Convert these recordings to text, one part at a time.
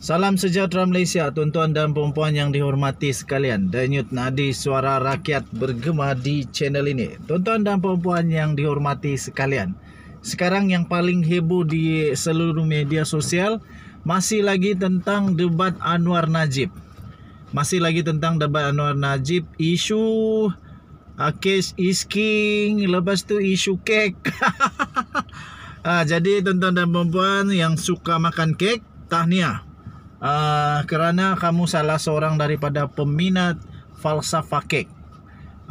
Salam sejahtera Malaysia, tuan-tuan dan puan-puan yang dihormati sekalian. Denyut nadi suara rakyat bergema di channel ini. Tuan-tuan dan puan-puan yang dihormati sekalian. Sekarang yang paling heboh di seluruh media sosial masih lagi tentang debat Anwar Najib. Masih lagi tentang debat Anwar Najib, isu uh, kes king, lepas tu isu kek. uh, jadi tuan-tuan dan puan-puan yang suka makan kek, tahniah uh, kerana kamu salah seorang daripada peminat falsafah kek.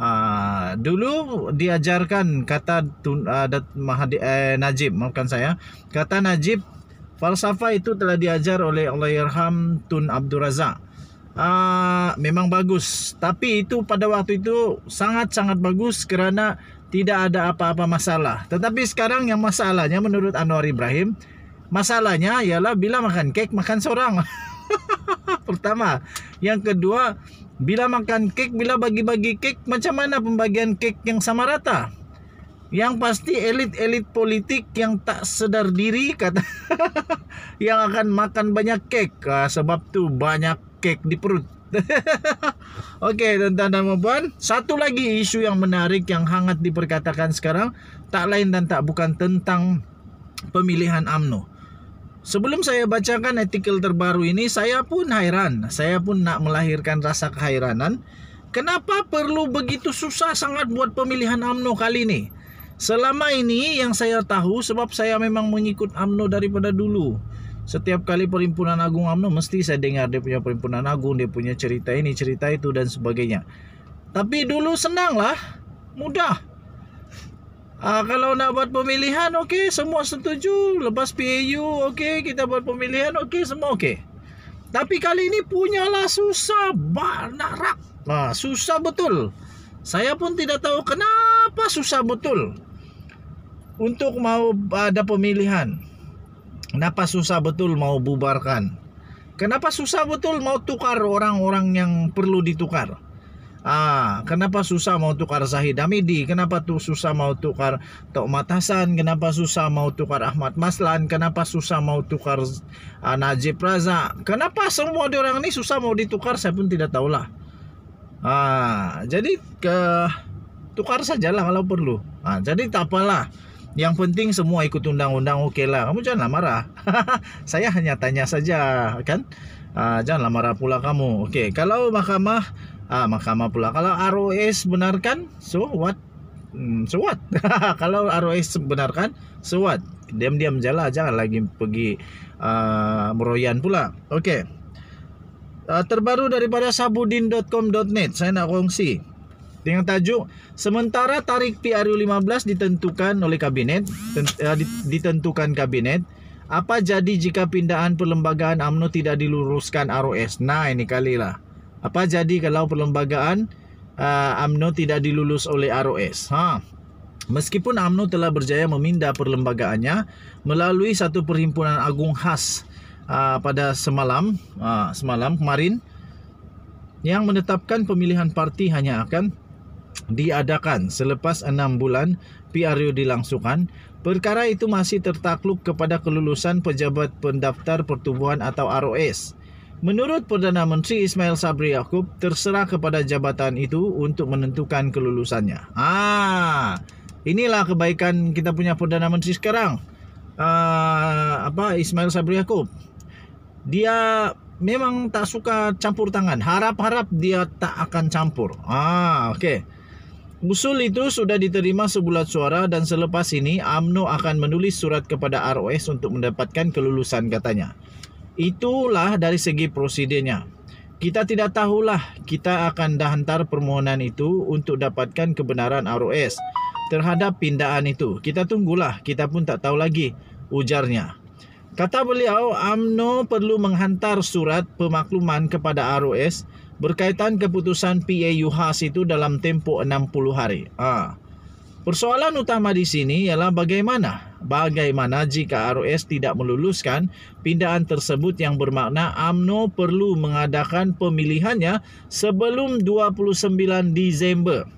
Uh, ah, dulu diajarkan kata uh, ah, Mahdi eh, Najib, maafkan saya. Kata Najib, falsafah itu telah diajar oleh Allahyarham Tun Abdul Razak. Uh, memang bagus, tapi itu pada waktu itu sangat-sangat bagus kerana tidak ada apa-apa masalah. Tetapi sekarang yang masalahnya menurut Anwar Ibrahim, Masalahnya ialah bila makan kek makan seorang. Pertama, yang kedua, bila makan kek bila bagi-bagi kek macam mana pembagian kek yang sama rata? Yang pasti elit-elit politik yang tak sedar diri kata yang akan makan banyak kek ah, sebab tu banyak kek di perut. Oke, okay, tuan-tuan dan puan, satu lagi isu yang menarik yang hangat diperkatakan sekarang tak lain dan tak bukan tentang pemilihan AMNO. Sebelum saya bacakan artikel terbaru ini, saya pun hairan. Saya pun nak melahirkan rasa kehairanan. Kenapa perlu begitu susah sangat buat pemilihan AMNO kali ini? Selama ini yang saya tahu sebab saya memang mengikut AMNO daripada dulu. Setiap kali perhimpunan agung AMNO mesti saya dengar dia punya perhimpunan agung, dia punya cerita ini, cerita itu dan sebagainya. Tapi dulu senanglah, mudah. Uh, kalau nak buat pemilihan, okey, semua setuju. Lepas PAU, okey, kita buat pemilihan, okey, semua okey. Tapi kali ini punyalah susah banak rak. Ah, susah betul. Saya pun tidak tahu kenapa susah betul. Untuk mau ada pemilihan. Kenapa susah betul mau bubarkan. Kenapa susah betul mau tukar orang-orang yang perlu ditukar. Ah, kenapa susah mau tukar Zahid Hamidi? Kenapa tu susah mau tukar Tok Matasan? Kenapa susah mau tukar Ahmad Maslan? Kenapa susah mau tukar ah, Najib Raza? Kenapa semua orang ini susah mau ditukar? Saya pun tidak tahu lah. Ah, jadi ke tukar saja lah kalau perlu. Ah, jadi tak lah. Yang penting semua ikut undang-undang okay lah Kamu jangan marah. Saya hanya tanya saja, kan? Ah, janganlah marah pula kamu. Okey, kalau mahkamah Ah mahkamah pula. Kalau ROS benarkan, so what? Hmm, so what? kalau ROS benarkan, so what? Diam-diam jala, jangan lagi pergi uh, meroyan pula. Okey. Uh, terbaru daripada sabudin.com.net saya nak kongsi dengan tajuk sementara tarik PRU 15 ditentukan oleh kabinet tent, uh, ah, ditentukan kabinet apa jadi jika pindaan perlembagaan AMNO tidak diluruskan ROS nah ini kalilah apa jadi kalau perlembagaan uh, AMNO tidak dilulus oleh ROS ha meskipun AMNO telah berjaya memindah perlembagaannya melalui satu perhimpunan agung khas uh, pada semalam uh, semalam kemarin yang menetapkan pemilihan parti hanya akan diadakan selepas 6 bulan PRU dilangsungkan perkara itu masih tertakluk kepada kelulusan pejabat pendaftar pertubuhan atau ROS Menurut Perdana Menteri Ismail Sabri Yaakob, terserah kepada jabatan itu untuk menentukan kelulusannya. Ah, inilah kebaikan kita punya Perdana Menteri sekarang. Uh, apa Ismail Sabri Yaakob? Dia memang tak suka campur tangan. Harap-harap dia tak akan campur. Ah, okey. Usul itu sudah diterima sebulat suara dan selepas ini AMNO akan menulis surat kepada ROS untuk mendapatkan kelulusan katanya. Itulah dari segi prosedurnya. Kita tidak tahulah kita akan dah hantar permohonan itu untuk dapatkan kebenaran ROS terhadap pindaan itu. Kita tunggulah, kita pun tak tahu lagi ujarnya. Kata beliau, AMNO perlu menghantar surat pemakluman kepada ROS berkaitan keputusan PAU itu dalam tempoh 60 hari. Ha. Persoalan utama di sini ialah bagaimana? Bagaimana jika ROS tidak meluluskan pindaan tersebut yang bermakna AMNO perlu mengadakan pemilihannya sebelum 29 Disember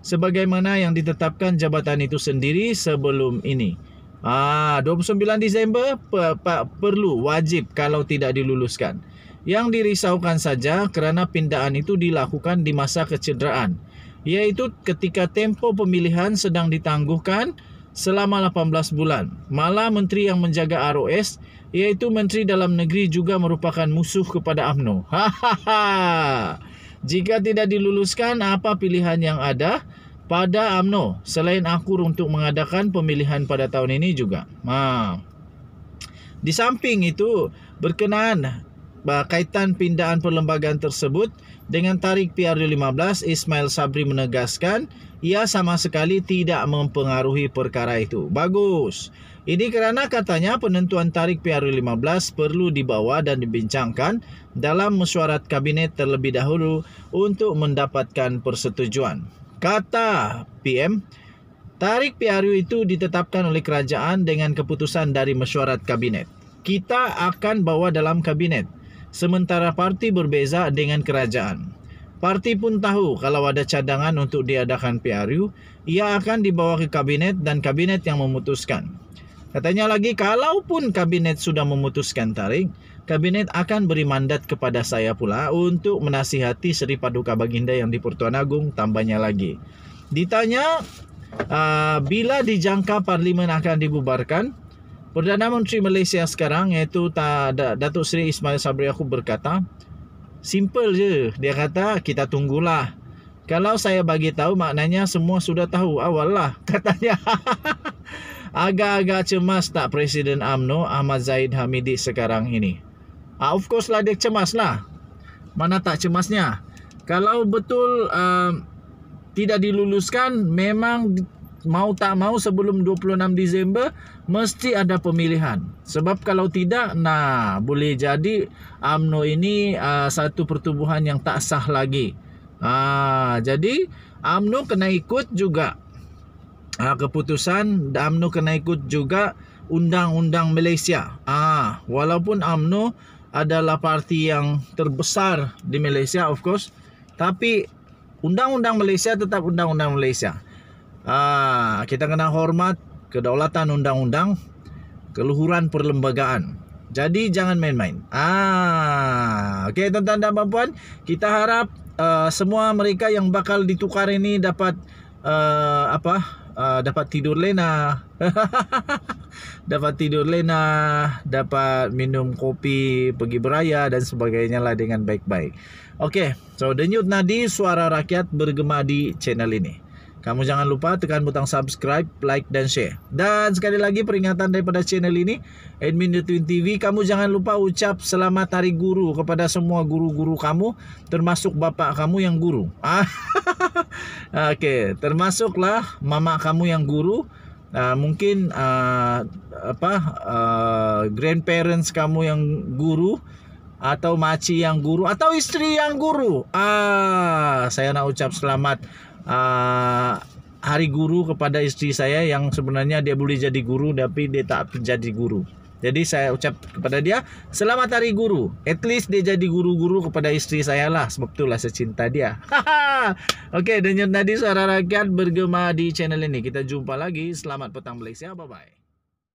sebagaimana yang ditetapkan jabatan itu sendiri sebelum ini. Ah 29 Disember per, per, perlu wajib kalau tidak diluluskan. Yang dirisaukan saja kerana pindaan itu dilakukan di masa kecederaan iaitu ketika tempo pemilihan sedang ditangguhkan selama 18 bulan. Malah menteri yang menjaga ROS iaitu menteri dalam negeri juga merupakan musuh kepada AMNO. Jika tidak diluluskan apa pilihan yang ada pada AMNO selain akur untuk mengadakan pemilihan pada tahun ini juga. Ha. Di samping itu berkenaan berkaitan pindaan perlembagaan tersebut dengan tarik PRU15, Ismail Sabri menegaskan ia sama sekali tidak mempengaruhi perkara itu. Bagus. Ini kerana katanya penentuan tarik PRU15 perlu dibawa dan dibincangkan dalam mesyuarat kabinet terlebih dahulu untuk mendapatkan persetujuan. Kata PM, tarik PRU itu ditetapkan oleh kerajaan dengan keputusan dari mesyuarat kabinet. Kita akan bawa dalam kabinet, sementara parti berbeza dengan kerajaan. Parti pun tahu kalau ada cadangan untuk diadakan PRU, ia akan dibawa ke kabinet dan kabinet yang memutuskan. Katanya lagi, kalaupun kabinet sudah memutuskan tarik, kabinet akan beri mandat kepada saya pula untuk menasihati Seri Paduka Baginda yang di Pertuan Agung, tambahnya lagi. Ditanya, uh, bila dijangka parlimen akan dibubarkan, Perdana Menteri Malaysia sekarang iaitu Datuk Seri Ismail Sabri Yaakob berkata, simple je dia kata kita tunggulah. Kalau saya bagi tahu maknanya semua sudah tahu awal lah katanya. Agak-agak cemas tak Presiden AMNO Ahmad Zaid Hamidi sekarang ini? Uh, of course lah dia cemas lah. Mana tak cemasnya? Kalau betul uh, tidak diluluskan memang mau tak mau sebelum 26 Disember mesti ada pemilihan. Sebab kalau tidak, nah boleh jadi AMNO ini uh, satu pertubuhan yang tak sah lagi. Uh, jadi AMNO kena ikut juga uh, keputusan AMNO kena ikut juga undang-undang Malaysia. Ah, uh, walaupun AMNO adalah parti yang terbesar di Malaysia of course, tapi undang-undang Malaysia tetap undang-undang Malaysia. Ah, kita kena hormat kedaulatan undang-undang, keluhuran perlembagaan. Jadi jangan main-main. Ah, okey tuan-tuan dan puan kita harap uh, semua mereka yang bakal ditukar ini dapat uh, apa? Uh, dapat tidur lena. dapat tidur lena, dapat minum kopi, pergi beraya dan sebagainya lah dengan baik-baik. Okey, so denyut nadi suara rakyat bergema di channel ini. Kamu jangan lupa tekan butang subscribe, like, dan share. Dan sekali lagi peringatan daripada channel ini, Admin The Twin TV, kamu jangan lupa ucap selamat hari guru kepada semua guru-guru kamu, termasuk bapak kamu yang guru. Ah, Oke, okay. termasuklah mama kamu yang guru, uh, mungkin uh, apa uh, grandparents kamu yang guru, atau maci yang guru, atau istri yang guru. Ah, saya nak ucap selamat. Ah, hari guru kepada istri saya yang sebenarnya dia boleh jadi guru tapi dia tak jadi guru. Jadi saya ucap kepada dia selamat hari guru. At least dia jadi guru-guru kepada istri saya lah. Sebab itulah saya cinta dia. Okey, okay, dan tadi suara rakyat bergema di channel ini. Kita jumpa lagi. Selamat petang Malaysia. Bye-bye.